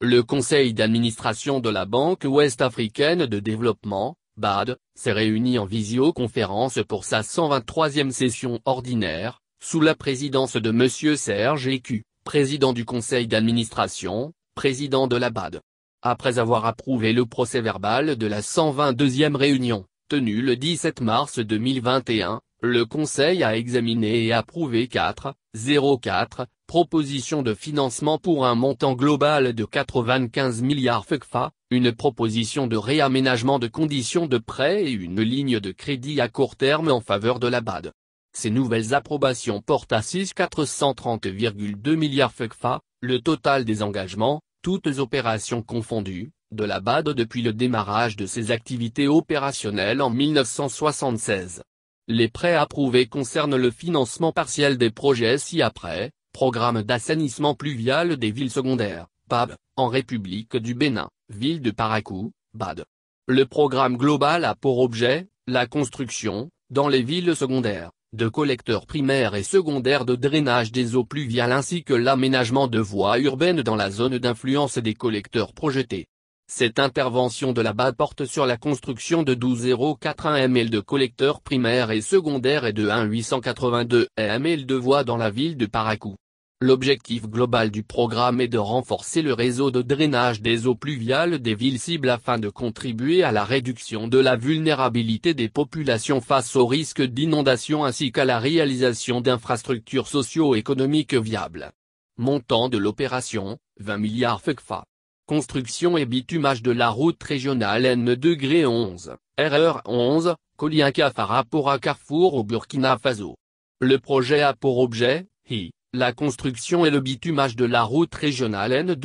Le conseil d'administration de la Banque ouest-africaine de développement, BAD, s'est réuni en visioconférence pour sa 123e session ordinaire, sous la présidence de M. Serge Écu, président du conseil d'administration, président de la BAD. Après avoir approuvé le procès-verbal de la 122e réunion, tenue le 17 mars 2021, le Conseil a examiné et approuvé 4.04 propositions de financement pour un montant global de 95 milliards FECFA, une proposition de réaménagement de conditions de prêt et une ligne de crédit à court terme en faveur de la BAD. Ces nouvelles approbations portent à 6,430,2 milliards FECFA, le total des engagements, toutes opérations confondues, de la BAD depuis le démarrage de ses activités opérationnelles en 1976. Les prêts approuvés concernent le financement partiel des projets ci-après, programme d'assainissement pluvial des villes secondaires, PAB, en République du Bénin, ville de Parakou, BAD. Le programme global a pour objet, la construction, dans les villes secondaires, de collecteurs primaires et secondaires de drainage des eaux pluviales ainsi que l'aménagement de voies urbaines dans la zone d'influence des collecteurs projetés. Cette intervention de la BA porte sur la construction de 12041 ml de collecteurs primaires et secondaires et de 882 ml de voies dans la ville de Paracou. L'objectif global du programme est de renforcer le réseau de drainage des eaux pluviales des villes cibles afin de contribuer à la réduction de la vulnérabilité des populations face aux risques d'inondation ainsi qu'à la réalisation d'infrastructures socio-économiques viables. Montant de l'opération, 20 milliards FECFA construction et bitumage de la route régionale N 11, erreur 11, kolianka Farapora Carrefour au Burkina Faso. Le projet a pour objet, I, la construction et le bitumage de la route régionale N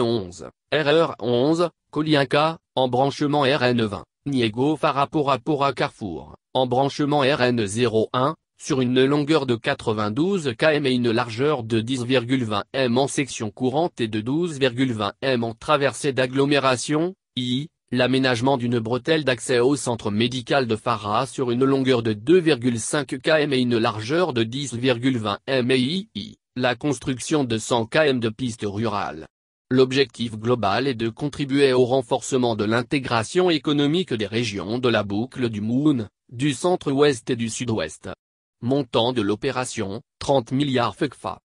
11, erreur 11, kolianka embranchement RN 20, Niego Farapora Carrefour, embranchement RN 01, sur une longueur de 92 km et une largeur de 10,20 m en section courante et de 12,20 m en traversée d'agglomération, i, l'aménagement d'une bretelle d'accès au centre médical de Farah sur une longueur de 2,5 km et une largeur de 10,20 m et i, la construction de 100 km de pistes rurales. L'objectif global est de contribuer au renforcement de l'intégration économique des régions de la boucle du Moon, du centre-ouest et du sud-ouest. Montant de l'opération, 30 milliards FECFA.